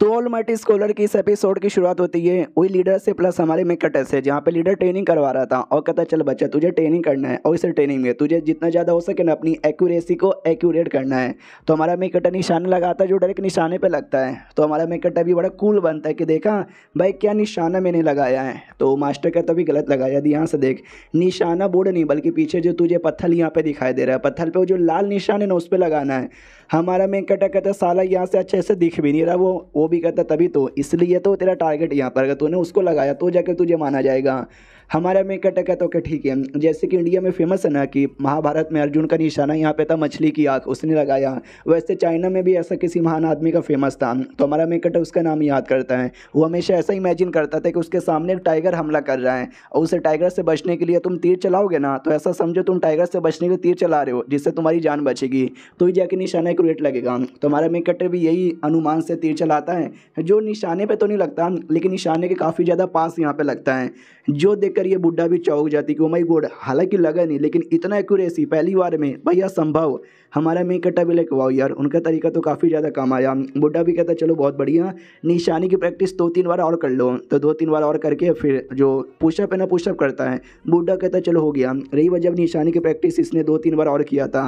तो all almighty scholar की इस एपिसोड की शुरुआत होती है वही लीडर से प्लस हमारे में से जहाँ पे लीडर ट्रेनिंग करवा रहा था और कहता चल बच्चा तुझे ट्रेनिंग करना है और इसे ट्रेनिंग में तुझे जितना ज़्यादा हो सके ना अपनी एक्यूरेसी को एक्यूरेट करना है तो हमारा में कटर निशाना लगाता है जो डायरेक्ट निशाने पर लगता है तो हमारा में भी बड़ा कूल बनता है कि देखा भाई क्या निशाना मैंने लगाया है तो मास्टर कहता भी गलत लगाया यदि यहाँ से देख निशाना बोर्ड नहीं बल्कि पीछे जो तुझे पत्थर यहाँ पर दिखाई दे रहा है पत्थर पर जो लाल निशान है ना उस पर लगाना है हमारा में कहता साला यहाँ से अच्छे से दिख भी नहीं रहा वो वो भी करता तभी तो इसलिए तो तेरा टारगेट यहाँ पर अगर तूने उसको लगाया तो जाकर तुझे माना जाएगा हमारे में कहते कहते तो ठीक है जैसे कि इंडिया में फेमस है ना कि महाभारत में अर्जुन का निशाना यहाँ पे था मछली की आँख उसने लगाया वैसे चाइना में भी ऐसा किसी महान आदमी का फेमस था तो हमारा मेकट उसका नाम याद करता है वो हमेशा ऐसा इमेजिन करता था कि उसके सामने एक टाइगर हमला कर रहा है और उसे टाइगर से बचने के लिए तुम तीर चलाओगे ना तो ऐसा समझो तुम टाइगर से बचने के लिए तीर चला रहे हो जिससे तुम्हारी जान बचेगी तो ही जाके निशाना एक लगेगा तो हमारा मेकट भी यही अनुमान से तीर चलाता है है जो निशाने पे तो नहीं लगता लेकिन निशाने के काफ़ी ज़्यादा पास यहाँ पे लगता है जो देखकर ये बुढ़ा भी चौक जाती कि वो मई गोड हालांकि लगा नहीं लेकिन इतना एक्यूरेसी पहली बार में भैया संभव हमारा में कटा भी लेके वाओ यार उनका तरीका तो काफ़ी ज़्यादा काम आया बुढ़ा भी कहता चलो बहुत बढ़िया निशाने की प्रैक्टिस दो तीन बार और कर लो तो दो तीन बार और करके फिर जो पुशअप है ना पुशअप करता है बुढ़ा कहता चलो हो गया रही वजह निशाने की प्रैक्टिस इसने दो तीन बार और किया था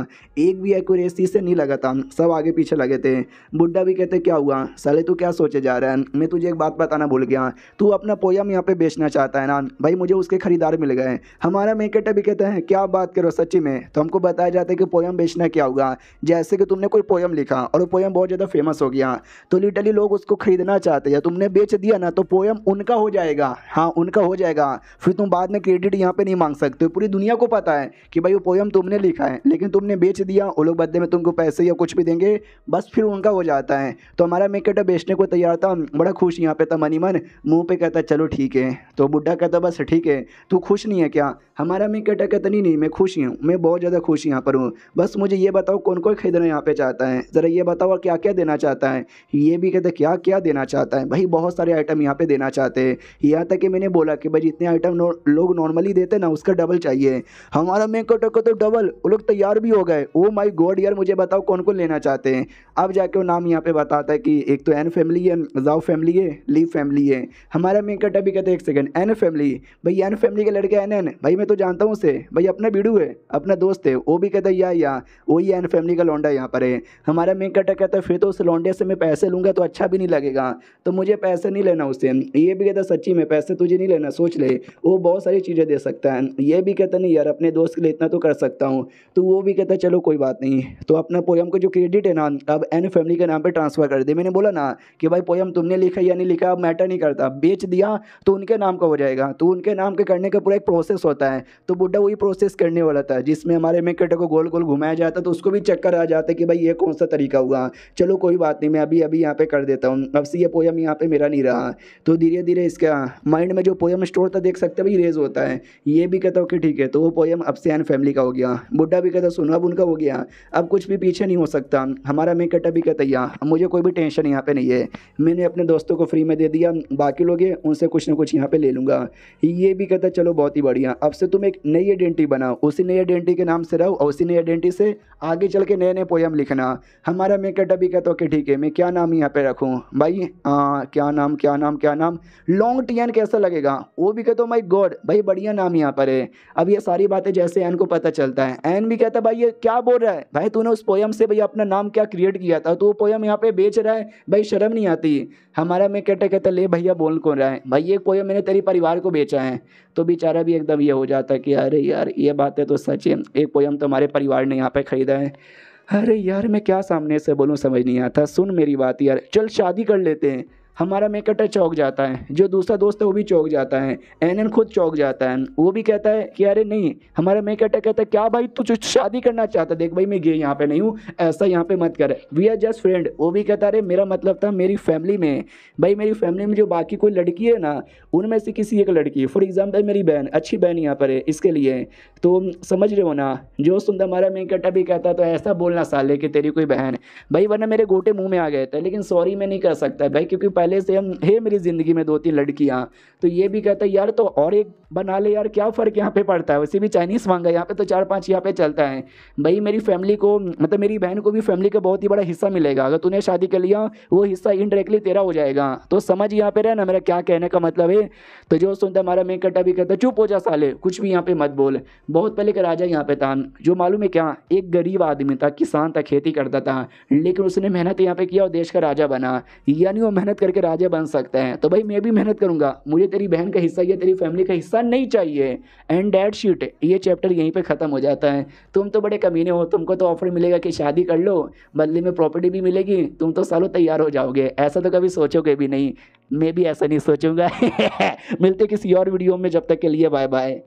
एक भी एक्यूरेसी से नहीं लगा था सब आगे पीछे लगे थे बुढ़ा भी कहते क्या हुआ साले तो क्या सोचे जा रहे हैं मैं तुझे एक बात बताना भूल गया तू अपना पोयम यहाँ पे बेचना चाहता है ना भाई मुझे उसके खरीदार मिल गए हमारा मेकेट अभी कहते हैं क्या बात करो सच्ची में तो हमको बताया जाता है कि पोयम बेचना क्या होगा जैसे कि तुमने कोई पोयम लिखा और वो पोयम बहुत ज़्यादा फेमस हो गया तो लिटली लोग उसको खरीदना चाहते हैं तुमने बेच दिया ना तो पोयम उनका हो जाएगा हाँ उनका हो जाएगा फिर तुम बाद में क्रेडिट यहाँ पर नहीं मांग सकते पूरी दुनिया को पता है कि भाई वो पोयम तुमने लिखा है लेकिन तुमने बेच दिया वो लोग बदले में तुमको पैसे या कुछ भी देंगे बस फिर उनका हो जाता है तो हमारा मेकेट बेच बेचने को तैयार था बड़ा खुश यहाँ पे था मनी मन मुँह पे कहता चलो ठीक है तो बुढ़ा कहता बस ठीक है तू खुश नहीं है क्या हमारा मैं कहता कहता नहीं नहीं मैं खुश हूँ मैं बहुत ज़्यादा खुश यहाँ पर हूँ बस मुझे ये बताओ कौन कौन खरीदना यहाँ पे चाहता है ज़रा ये बताओ और क्या क्या देना चाहता है ये भी कहते क्या क्या देना चाहता है भाई बहुत सारे आइटम यहाँ पर देना चाहते हैं यहाँ तक कि मैंने बोला कि भाई जितने आइटम लोग नॉर्मली देते ना उसका डबल चाहिए हमारा मैं कहता को तो डबल वो लोग तैयार भी हो गए ओ माई गॉड यार मुझे बताओ कौन कौन लेना चाहते हैं अब जाके वो नाम यहाँ पे बताता है कि एक तो एन फैमिली है जाओ फैमिली है लीव फैमिली है हमारा मेन कट अभी कहते हैं एक सेकंड एन फैमिली भाई एन फैमिली का लड़का एन एन भाई मैं तो जानता हूँ उसे भाई अपना बीड़ू है अपना दोस्त है वो भी कहता है या या वही एन फैमिली का लौंडा यहाँ पर है हमारा मेन कट कहता है फिर तो उस लौंडे से मैं पैसे लूँगा तो अच्छा भी नहीं लगेगा तो मुझे पैसे नहीं लेना उससे ये भी कहता सच्ची में पैसे तुझे नहीं लेना सोच ले वो बहुत सारी चीज़ें दे सकता है ये भी कहता नहीं यार अपने दोस्त के लिए इतना तो कर सकता हूँ तो वो भी कहता चलो कोई बात नहीं तो अपना पोएम को जो क्रेडिट है ना अब एन फैमिली के नाम पर ट्रांसफ़र कर दे मैंने बोला ना कि भाई पोएम तुमने लिखा या नहीं लिखा अब मैटर नहीं करता बेच दिया तो उनके नाम का हो जाएगा तो उनके नाम के करने का पूरा एक प्रोसेस होता है तो बुढ़ा वही प्रोसेस करने वाला था जिसमें हमारे मेकेटर को गोल गोल घुमाया जाता तो उसको भी चक्कर आ जाता कि भाई ये कौन सा तरीका हुआ चलो कोई बात नहीं मैं अभी अभी यहाँ पर कर देता हूँ अब से ये पोएम यहाँ पर मेरा नहीं रहा तो धीरे धीरे इसका माइंड में जो पोएम स्टोर था देख सकते भाई रेज होता है ये भी कहता हूँ कि ठीक है तो वो पोएम अब से एन फैमिली का हो गया बुढ़ा भी कहता सुनो अब उनका हो गया अब कुछ भी पीछे नहीं हो सकता हमारा मेकटा भी कहता यहाँ मुझे कोई भी टेंशन यहाँ पर नहीं है है मैंने अपने दोस्तों को फ्री में दे दिया बाकी लोग हैं उनसे कुछ ना कुछ यहाँ पे ले लूँगा ये भी कहता चलो बहुत ही बढ़िया अब से तुम एक नई आइडेंटी बनाओ उसी नई आइडेंटी के नाम से रहो और उसी नई आइडेंटी से आगे चल के नए नए पोएम लिखना हमारा मैं कहता भी कहता ओके ठीक है मैं क्या नाम यहाँ पर रखूँ भाई आ, क्या नाम क्या नाम क्या नाम लॉन्ग टी एन कैसा लगेगा वो भी कहता माई oh गॉड भाई बढ़िया नाम यहाँ पर है अब ये सारी बातें जैसे एन को पता चलता है एन भी कहता भाई ये क्या बोल रहा है भाई तूने उस पोएम से भाई अपना नाम क्या क्रिएट किया था तो वो पोएम यहाँ पे बेच रहा है भाई शर्म शर्म नहीं आती हमारा मैं कहते कहते ले भैया बोल कौन रहा है भाई ये कोई मैंने तेरे परिवार को बेचा है तो बेचारा भी एकदम ये हो जाता है कि अरे यार ये है तो सच है एक पोएम तो हमारे परिवार ने यहाँ पर ख़रीदा है अरे यार मैं क्या सामने से बोलूँ समझ नहीं आता सुन मेरी बात यार चल शादी कर लेते हैं हमारा मेकटर चौक जाता है जो दूसरा दोस्त है वो भी चौक जाता है एन एन खुद चौक जाता है वो भी कहता है कि अरे नहीं हमारा मेकटर कहता है क्या भाई तू शादी करना चाहता देख भाई मैं गे यहाँ पे नहीं हूँ ऐसा यहाँ पे मत कर वी आर जस्ट फ्रेंड वो भी कहता अरे मेरा मतलब था मेरी फैमिली में भाई मेरी फैमिली में जो बाकी कोई लड़की है ना उनमें से किसी एक लड़की फॉर एग्जाम्पल मेरी बहन अच्छी बहन यहाँ पर है इसके लिए तो समझ रहे हो ना जो सुनता हमारा मेकटर भी कहता तो ऐसा बोलना साले कि तेरी कोई बहन भाई वरना मेरे गोटे मुँह में आ गए थे लेकिन सॉरी मैं नहीं कर सकता भाई क्योंकि पहले से हम है मेरी ज़िंदगी में दो तीन लड़कियाँ तो ये भी कहता है यार तो और एक बना ले यार क्या फ़र्क यहाँ पे पड़ता है वैसे भी चाइनीज़ मांगा यहाँ पे तो चार पांच यहाँ पे चलता है भाई मेरी फैमिली को मतलब मेरी बहन को भी फैमिली का बहुत ही बड़ा हिस्सा मिलेगा अगर तूने शादी कर लिया वो हिस्सा इनडायरेक्टली तेरा हो जाएगा तो समझ यहाँ पे रहना मेरा क्या कहने का मतलब है तो जो सुनता हमारा मैं कटा भी कहता चुप हो जा साले कुछ भी यहाँ पे मत बोल बहुत पहले का राजा यहाँ पे था जो मालूम है क्या एक गरीब आदमी था किसान था खेती करता था लेकिन उसने मेहनत यहाँ पे किया और देश का राजा बना यानी वो मेहनत कर करके राजा बन सकता है तो भाई मैं भी मेहनत करूंगा मुझे तेरी बहन का हिस्सा या तेरी फैमिली का हिस्सा नहीं चाहिए एंड डेड शीट ये चैप्टर यहीं पर ख़त्म हो जाता है तुम तो बड़े कमीने हो तुमको तो ऑफर मिलेगा कि शादी कर लो बदले में प्रॉपर्टी भी मिलेगी तुम तो सालों तैयार हो जाओगे ऐसा तो कभी सोचोगे भी नहीं मैं भी ऐसा नहीं सोचूंगा मिलते किसी और वीडियो में जब तक के लिए बाय बाय